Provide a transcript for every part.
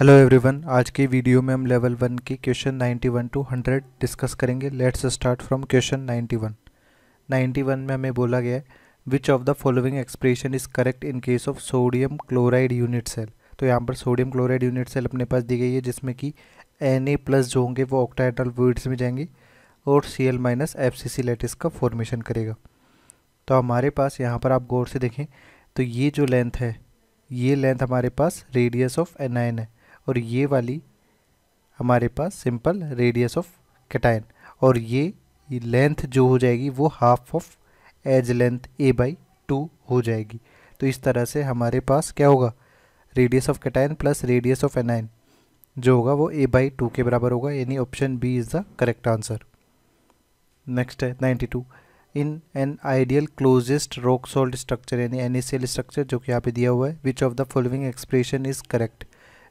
hello everyone आज की video में हम लेवल वन की क्वेश्चन 91 टू 100 डिस्कस करेंगे लेट्स स्टार्ट फ्रॉम क्वेश्चन 91 91 में हमें बोला गया है which of the following expression is correct in case of sodium chloride unit cell तो यहाँ पर सोडियम क्लोराइड यूनिट सेल अपने पास दी गई है जिसमें कि एन ए प्लस जो होंगे वो ऑक्टाइड्रल वर्ड्स में जाएंगे और C L minus F C C lattice का फॉर्मेशन करेगा तो हमारे पास यहाँ पर आप गौर से देखें तो ये जो लेंथ है ये लेंथ हमारे पास रेडियस ऑफ एनाइन है और ये वाली हमारे पास सिंपल रेडियस ऑफ कैटाइन और ये लेंथ जो हो जाएगी वो half of edge length A by two हो जाएगी तो इस तरह से हमारे पास क्या होगा radius of cation plus radius of anion जो होगा वो ए बाई टू के बराबर होगा यानी option B is the correct answer next है ninety two in an ideal closest rock salt structure यानी एल स्ट्रक्चर जो कि यहाँ पे दिया हुआ है which of the following expression is correct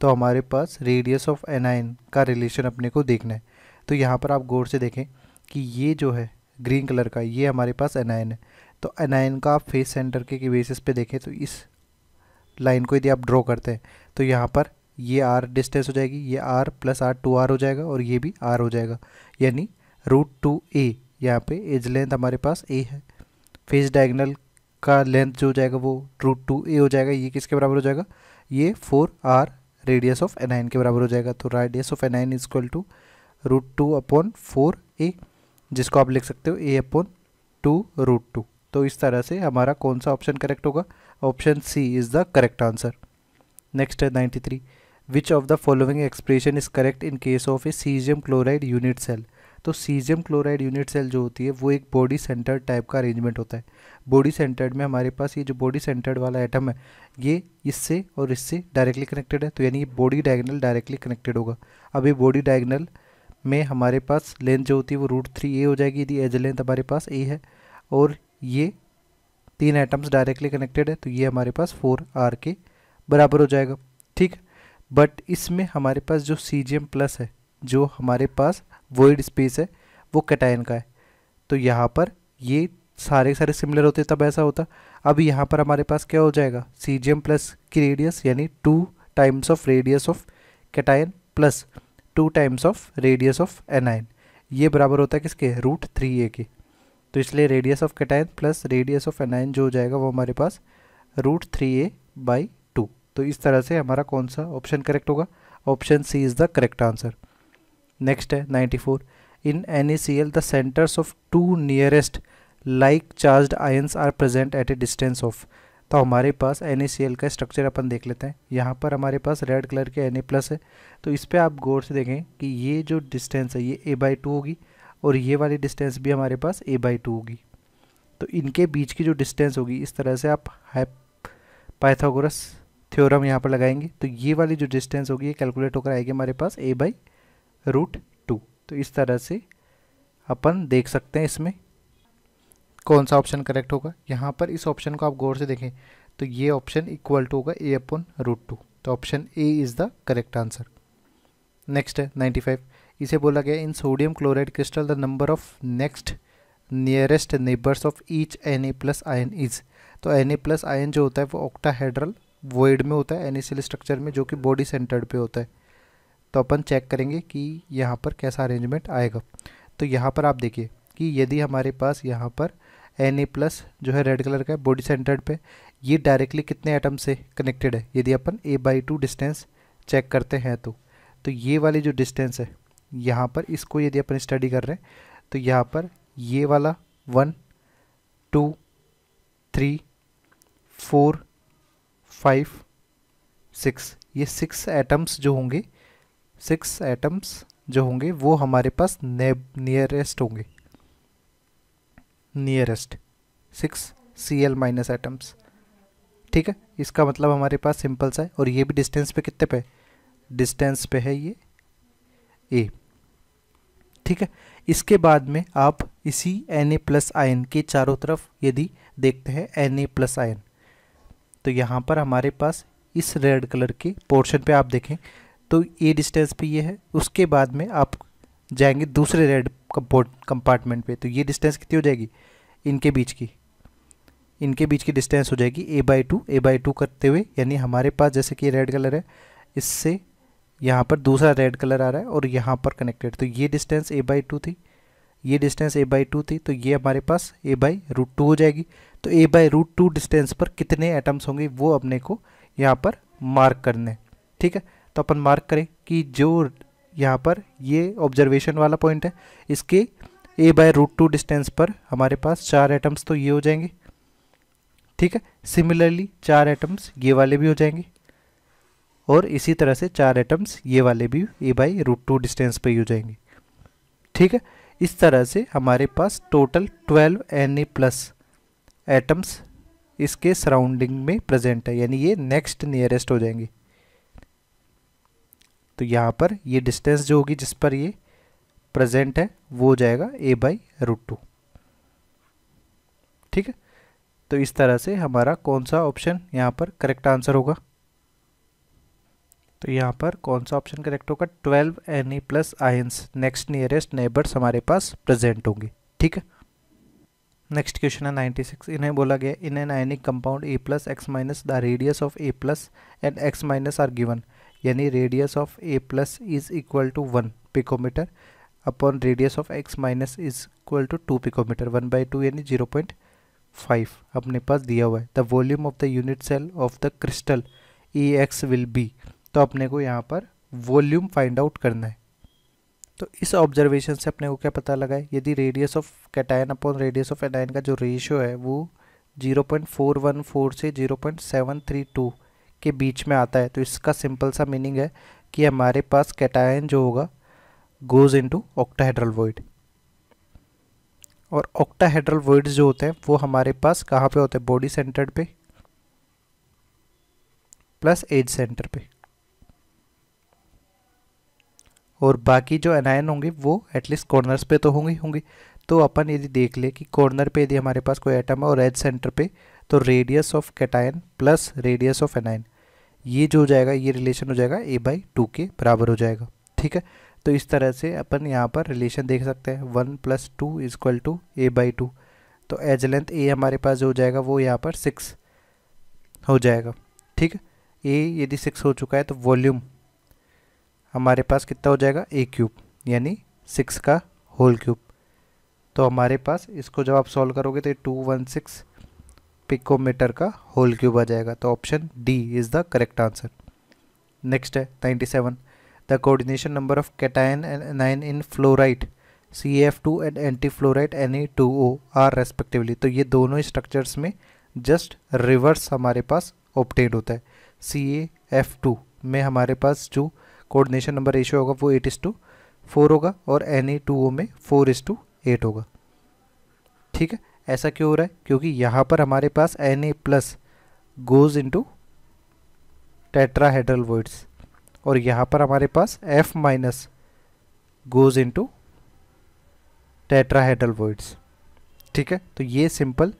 तो हमारे पास रेडियस ऑफ एनाइन का रिलेशन अपने को देखना है तो यहाँ पर आप गौर से देखें कि ये जो है ग्रीन कलर का ये हमारे पास एनाइन है तो एनाइन का आप फेस सेंटर के बेसिस पे देखें तो इस लाइन को यदि आप ड्रॉ करते हैं तो यहाँ पर ये आर डिस्टेंस हो जाएगी ये R plus R two R हो जाएगा और ये भी आर हो जाएगा यानी रूट टू ए यहाँ पर एज लेंथ हमारे पास ए है फेस डायगनल का लेंथ जो हो जाएगा वो रूट टू ए हो जाएगा ये किसके बराबर हो जाएगा ये four R radius of anion के बराबर हो जाएगा तो रेडियस ऑफ एनाइन is equal to root two upon four A जिसको आप लिख सकते हो A upon two root two तो इस तरह से हमारा कौन सा ऑप्शन करेक्ट होगा option C is the correct answer next है ninety three which of the following expression is correct in case of a caesium chloride unit cell तो सीजियम क्लोराइड यूनिट सेल जो होती है वो एक बॉडी सेंटर्ड टाइप का arrangement होता है बॉडी सेंटर्ड में हमारे पास ये जो बॉडी सेंटर्ड वाला एटम है ये इससे और इससे डायरेक्टली कनेक्टेड है तो यानी ये बॉडी डायगनल डायरेक्टली कनेक्टेड होगा अब ये बॉडी डायगनल में हमारे पास लेंथ जो होती है वो रूट थ्री ए हो जाएगी यदि एज लेंथ हमारे पास ए है और ये तीन एटम्स डायरेक्टली कनेक्टेड है तो ये हमारे पास फोर आर के बराबर हो जाएगा ठीक बट इसमें हमारे पास जो सी प्लस है जो हमारे पास वर्ड स्पेस है वो कैटाइन का है तो यहाँ पर ये सारे सारे सिमिलर होते तब ऐसा होता अब यहाँ पर हमारे पास क्या हो जाएगा सी जी एम प्लस की रेडियस यानी two times of radius of cation plus two times of radius of anion ये बराबर होता है किसके रूट थ्री ए के तो इसलिए radius of cation plus radius of anion जो हो जाएगा वो हमारे पास root three A by two तो इस तरह से हमारा कौन सा ऑप्शन करेक्ट होगा option C is the correct answer next है 94 in an the centres of two nearest like charge ions are present at a distance of तो हमारे पास एन का स्ट्रक्चर अपन देख लेते हैं यहाँ पर हमारे पास रेड कलर के एन प्लस है तो इस पर आप गौर से देखें कि ये जो डिस्टेंस है ये ए बाई टू होगी और ये वाली डिस्टेंस भी हमारे पास ए बाई टू होगी तो इनके बीच की जो डिस्टेंस होगी इस तरह से आप पाइथागोरस थ्योरम यहाँ पर लगाएंगे तो ये वाली जो डिस्टेंस होगी ये कैलकुलेट होकर आएगी हमारे पास ए बाई रूट टू तो इस तरह से अपन देख सकते हैं इसमें कौन सा ऑप्शन करेक्ट होगा यहाँ पर इस ऑप्शन को आप गौर से देखें तो ये ऑप्शन इक्वल टू होगा ए अपन रूट टू तो option A is the correct answer next है नाइन्टी फाइव इसे बोला गया in sodium chloride crystal the number of next nearest neighbours of each N A plus ion is तो N A plus ion जो होता है वो ऑक्टाहेड्रल वोइड में होता है एनिसिल स्ट्रक्चर में जो कि बॉडी सेंटर्ड पे होता है तो अपन चेक करेंगे कि यहाँ पर कैसा अरेंजमेंट आएगा तो यहाँ पर आप देखिए कि यदि हमारे पास यहाँ पर एन ए प्लस जो है रेड कलर का है बॉडी सेंटर्ड पे ये डायरेक्टली कितने एटम से कनेक्टेड है यदि अपन A by two distance check करते हैं तो तो ये वाली जो डिस्टेंस है यहाँ पर इसको यदि अपन स्टडी कर रहे हैं तो यहाँ पर ये वाला one two three four five six ये सिक्स एटम्स जो होंगे सिक्स एटम्स जो होंगे वो हमारे पास नियरेस्ट होंगे nearest six C L minus atoms ठीक है इसका मतलब हमारे पास सिंपल सा है और ये भी डिस्टेंस पे कितने पे डिस्टेंस पे है ये ए ठीक है इसके बाद में आप इसी एन ए प्लस आयन के चारों तरफ यदि देखते हैं एन ए प्लस आयन तो यहाँ पर हमारे पास इस रेड कलर के पोर्शन पे आप देखें तो ये डिस्टेंस पे ये है उसके बाद में आप जाएंगे दूसरे रेड कंपार्टमेंट पे तो ये डिस्टेंस कितनी हो जाएगी इनके बीच की इनके बीच की डिस्टेंस हो जाएगी A by two A by two करते हुए यानी हमारे पास जैसे कि रेड कलर है इससे यहाँ पर दूसरा रेड कलर आ रहा है और यहाँ पर कनेक्टेड तो ये डिस्टेंस ए बाई टू थी ये डिस्टेंस ए बाई टू थी तो ये हमारे पास ए बाई रूट टू हो जाएगी तो A by root two distance पर कितने एटम्स होंगे वो अपने को यहाँ पर मार्क करने ठीक है तो अपन मार्क करें कि जो यहाँ पर ये ऑब्जर्वेशन वाला पॉइंट है इसके A by root two distance पर हमारे पास चार एटम्स तो ये हो जाएंगे ठीक है सिमिलरली चार एटम्स ये वाले भी हो जाएंगे और इसी तरह से चार एटम्स ये वाले भी A by root two distance पर ही हो जाएंगे ठीक है इस तरह से हमारे पास total twelve N A plus atoms इसके सराउंडिंग में प्रेजेंट है यानी ये नेक्स्ट नियरेस्ट हो जाएंगे तो यहाँ पर ये डिस्टेंस जो होगी जिस पर ये प्रेजेंट है वो हो जाएगा ए बाई रूट टू ठीक है तो इस तरह से हमारा कौन सा ऑप्शन यहाँ पर करेक्ट आंसर होगा तो यहाँ पर कौन सा ऑप्शन करेक्ट होगा twelve N E plus ions next nearest neighbours हमारे पास प्रेजेंट होंगे ठीक है नेक्स्ट क्वेश्चन है 96 सिक्स इन्हें बोला गया in an ionic compound A plus X minus the radius of A plus and X minus are given यानी radius of A plus is equal to one picometre upon radius of X minus is equal to two picometre one by two यानी zero point five अपने पास दिया हुआ है the volume of the unit cell of the crystal E X will be तो अपने को यहाँ पर वॉल्यूम फाइंड आउट करना है तो इस ऑब्जर्वेशन से अपने को क्या पता लगा है यदि radius of cation upon radius of anion का जो रेशियो है वो फोर से 0.732 के बीच में आता है तो इसका सिंपल सा मीनिंग है कि हमारे पास कैटायन जो होगा गोज़ इनटू ऑक्टाहेड्रल वॉइड और ऑक्टाहेड्रल वॉइड्स जो होते हैं वो हमारे पास कहाँ पे होते हैं बॉडी सेंटर पे प्लस एज सेंटर पे और बाकी जो एनायन होंगे वो एटलीस्ट कॉर्नर्स पे तो होंगे होंगे तो अपन यदि देख ले कि कॉर्नर पे यदि हमारे पास कोई एटम है और एज सेंटर पे तो radius of cation plus radius of anion ये जो हो जाएगा ये रिलेशन हो जाएगा ए बाई टू के बराबर हो जाएगा ठीक है तो इस तरह से अपन यहाँ पर रिलेशन देख सकते हैं one plus two is equal to A by two तो एज लेंथ ए हमारे पास जो हो जाएगा वो यहाँ पर सिक्स हो जाएगा ठीक है ए यदि सिक्स हो चुका है तो वॉल्यूम हमारे पास कितना हो जाएगा ए क्यूब यानी सिक्स का होल क्यूब तो हमारे पास इसको जब आप सॉल्व करोगे तो टू वन सिक्स पिकोमीटर का होल क्यूब आ जाएगा तो option D is the correct answer next है ninety seven the coordination number of cation anion in fluorite C F two and anti fluorite N A two O R respectively तो ये दोनों structures में just reverse हमारे पास ऑप्टेंड होता है सी A F to में हमारे पास जो कोऑर्डिनेशन नंबर रेशियो होगा वो एट इस टू फोर होगा और एन ए टू ओ में फोर इज टू एट होगा ठीक है ऐसा क्यों हो रहा है क्योंकि यहाँ पर हमारे पास N A plus goes into tetrahedral voids और यहाँ पर हमारे पास F minus goes into tetrahedral voids ठीक है तो ये सिंपल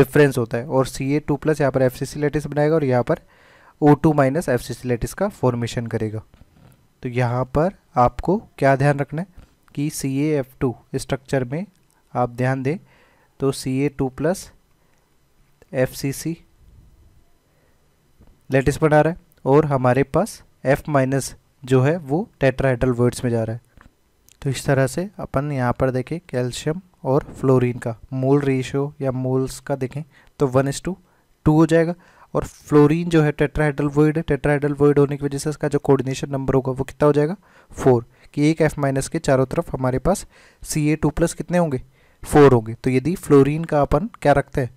डिफरेंस होता है और सी ए टू प्लस यहाँ पर एफ सी सी लेटिस बनाएगा और यहाँ पर O two minus F C C lattice का फॉर्मेशन करेगा तो यहाँ पर आपको क्या ध्यान रखना है कि C A F two structure में आप ध्यान दें तो C A two plus F C C lattice बना रहा है और हमारे पास एफ माइनस जो है वो टेट्राहेड्रल वर्ड्स में जा रहा है तो इस तरह से अपन यहाँ पर देखें कैल्शियम और फ्लोरीन का मोल रेशियो या मोल्स का देखें तो वन इज़ टू टू हो जाएगा और फ्लोरीन जो है टेट्राहेड्रल वर्ड टेट्राहेड्रल वर्ड होने की वजह से इसका जो कोऑर्डिनेशन नंबर होगा वो कितना हो जाएगा फोर कि एक एफ माइनस के चारों तरफ हमारे पास सी ए टू प्लस कितने होंगे फोर होंगे तो यदि फ्लोरीन का अपन क्या रखते हैं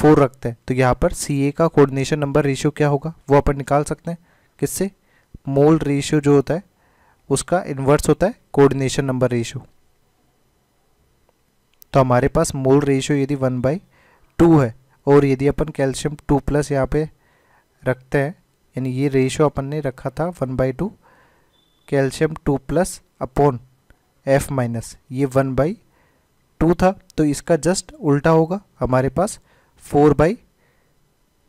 फोर रखते हैं तो यहाँ पर सी ए का कोऑर्डिनेशन नंबर रेशियो क्या होगा वो अपन निकाल सकते हैं किससे मोल रेशियो जो होता है उसका इन्वर्स होता है कोऑर्डिनेशन नंबर रेशियो तो हमारे पास मोल रेशियो यदि वन बाई टू है और यदि अपन कैल्शियम टू प्लस यहाँ पे रखते हैं यानी ये रेशियो अपन ने रखा था one by two calcium two plus upon F minus ये वन बाई टू था तो इसका जस्ट उल्टा होगा हमारे पास फोर बाई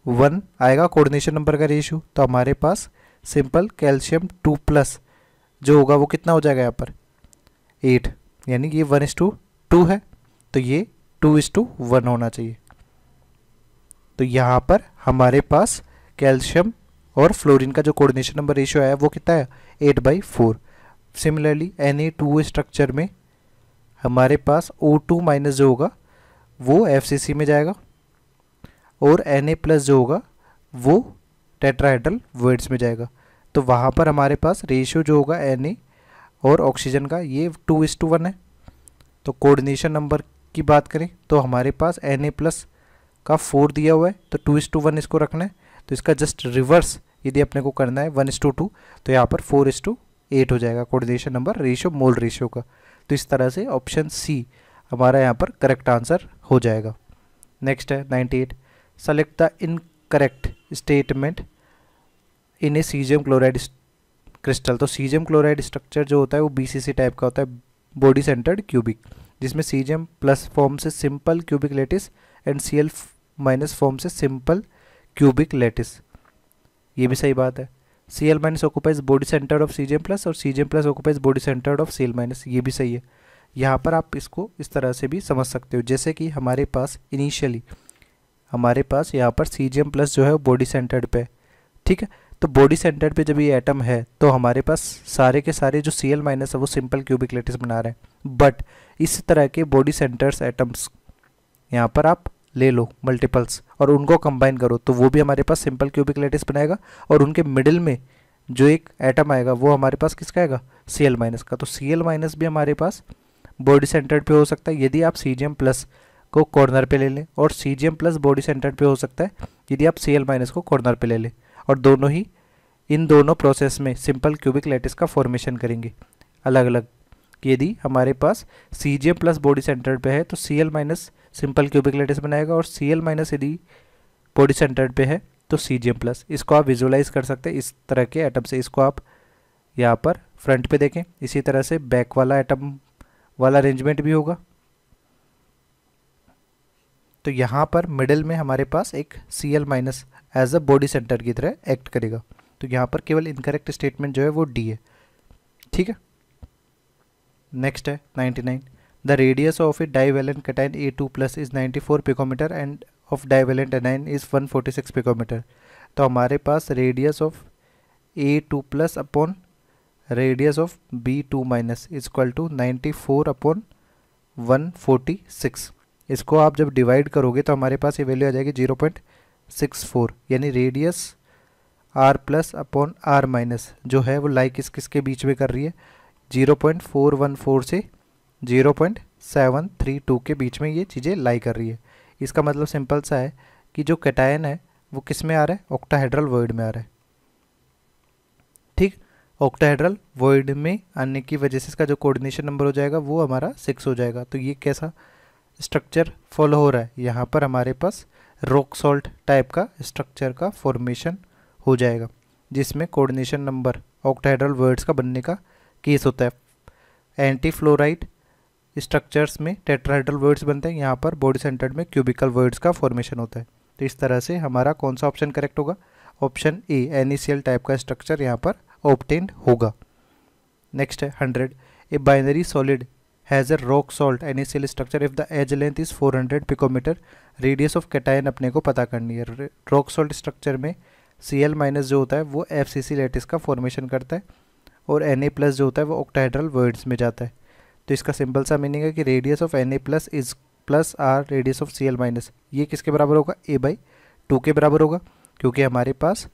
वन आएगा कोऑर्डिनेशन नंबर का रेशियो तो हमारे पास सिंपल कैल्शियम टू प्लस जो होगा वो कितना हो जाएगा यहाँ पर एट यानी ये वन इस टू टू है तो ये टू इस टू वन होना चाहिए तो यहाँ पर हमारे पास कैल्शियम और फ्लोरीन का जो कोऑर्डिनेशन नंबर रेशियो है वो कितना है eight by four similarly N A two structure में हमारे पास ओ टू माइनस जो होगा वो एफ में जाएगा और एन ए प्लस जो होगा वो टेट्राहेड्रल वर्ड्स में जाएगा तो वहाँ पर हमारे पास रेशियो जो होगा एन ए और ऑक्सीजन का ये टू इस टू वन है तो कोऑर्डिनेशन नंबर की बात करें तो हमारे पास एन ए प्लस का फोर दिया हुआ है तो टू इस टू वन इसको रखना है तो इसका जस्ट रिवर्स यदि अपने को करना है वन इस टू टू तो यहाँ पर फोर इस टू एट हो जाएगा coordination number ratio mole ratio का तो इस तरह से ऑप्शन सी हमारा यहाँ पर करेक्ट आंसर हो जाएगा नेक्स्ट है ninety eight select the incorrect statement in a caesium chloride crystal तो सीजियम क्लोराइड स्ट्रक्चर जो होता है वो बीसीसी टाइप का होता है बॉडी सेंटर्ड क्यूबिक जिसमें सीजियम प्लस फॉर्म से simple cubic lattice and C L minus form से सिंपल क्यूबिक लेटिस ये भी सही बात है C L minus occupies body centre of C J plus और C J plus occupies body centre of C L minus ये भी सही है यहाँ पर आप इसको इस तरह से भी समझ सकते हो जैसे कि हमारे पास इनिशियली हमारे पास यहाँ पर सी जी एम प्लस जो है वो बॉडी सेंटर्ड पे ठीक है तो बॉडी सेंटर्ड पे जब ये एटम है तो हमारे पास सारे के सारे जो सी एल माइनस है वो सिंपल क्यूबिक लेटिस बना रहे हैं बट इस तरह के बॉडी सेंटर्स एटम्स यहाँ पर आप ले लो मल्टीपल्स और उनको कंबाइन करो तो वो भी हमारे पास सिंपल क्यूबिक लेटिस बनाएगा और उनके मिडिल में जो एक एटम आएगा वो हमारे पास किसका आएगा सी एल माइनस का तो सी एल माइनस भी हमारे पास बॉडी सेंटर पे हो सकता है यदि आप सी जी एम प्लस को कॉर्नर पे ले लें और C G M plus body centre पे हो सकता है यदि आप सी एल माइनस को कॉर्नर पे ले लें और दोनों ही इन दोनों प्रोसेस में सिंपल क्यूबिक लेटिस का फॉर्मेशन करेंगे अलग अलग कि यदि हमारे पास C G M plus body centred पे है तो C L minus simple cubic lattice बनाएगा और सी एल माइनस यदि बॉडी सेंटर्ड पे है तो सी जी एम प्लस इसको आप विजुअलाइज कर सकते हैं इस तरह के एटम से इसको आप यहाँ पर फ्रंट पे देखें इसी तरह से बैक वाला एटम वाला अरेंजमेंट भी होगा तो यहाँ पर मिडल में हमारे पास एक C L minus as a body centre की तरह एक्ट करेगा तो यहाँ पर केवल इनकरेक्ट स्टेटमेंट जो है वो डी है ठीक है नेक्स्ट है 99 the radius of a divalent cation A two plus is 94 picometer and of divalent anion is 146 picometer तो हमारे पास radius of A two plus upon radius of B two minus is equal to ninety four upon one forty six इसको आप जब divide करोगे तो हमारे पास ये वैल्यू आ जाएगी जीरो पॉइंट सिक्स फोर यानी radius R plus upon R minus जो है वो लाइक किस किस के बीच में कर रही है 0.414 से 0.732 के बीच में ये चीज़ें लाई कर रही है इसका मतलब सिंपल सा है कि जो कैटायन है वो किस में आ रहा है ऑक्टाहेड्रल वर्ड में आ रहा है ठीक ऑक्टाहेड्रल वर्ड में आने की वजह से इसका जो कोऑर्डिनेशन नंबर हो जाएगा वो हमारा सिक्स हो जाएगा तो ये कैसा स्ट्रक्चर फॉलो हो रहा है यहाँ पर हमारे पास रॉक सॉल्ट टाइप का स्ट्रक्चर का फॉर्मेशन हो जाएगा जिसमें कोऑर्डिनेशन नंबर ऑक्टाहेड्रल वर्ड्स का बनने का केस होता है एंटी फ्लोराइड स्ट्रक्चर्स में टेट्राहेड्रल वर्ड्स बनते हैं यहाँ पर बॉडी सेंटर्ड में क्यूबिकल वर्ड्स का फॉर्मेशन होता है तो इस तरह से हमारा कौन सा ऑप्शन करेक्ट होगा ऑप्शन ए एन टाइप का स्ट्रक्चर यहाँ पर ऑप्टेंड होगा नेक्स्ट है hundred a binary solid has a rock salt an structure if the edge length is four hundred picometer radius of cation अपने को पता करनी है रॉक सॉल्ट स्ट्रक्चर में सी एल माइनस जो होता है वो एफ सी सी लेटिस का फॉर्मेशन करता है और एन ए प्लस जो होता है वो ऑक्टाइड्रल वर्ड्स में जाता है तो इसका सिंपल सा मीनिंग है कि radius of N A plus is plus R radius of C L minus ये किसके बराबर होगा ए बाई टू के बराबर होगा क्योंकि हमारे पास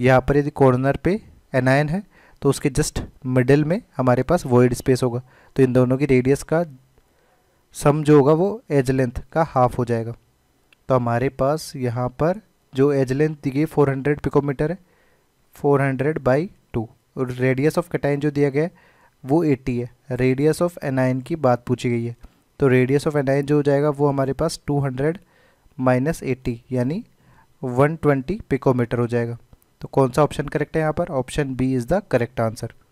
यहाँ पर यदि कॉर्नर पे आयन है तो उसके जस्ट मिडिल में हमारे पास वॉइड स्पेस होगा तो इन दोनों की रेडियस का सम जो होगा वो एज लेंथ का हाफ हो जाएगा तो हमारे पास यहाँ पर जो एज लेंथ दी गई हंड्रेड पिकोमीटर है फोर हंड्रेड बाई और रेडियस ऑफ कटाइन जो दिया गया है वो 80 है रेडियस ऑफ एनाइन की बात पूछी गई है तो रेडियस ऑफ एनाइन जो हो जाएगा वो हमारे पास 200 हंड्रेड माइनस एट्टी यानी 120 पिकोमीटर हो जाएगा तो कौन सा ऑप्शन करेक्ट है यहाँ पर option B is the correct answer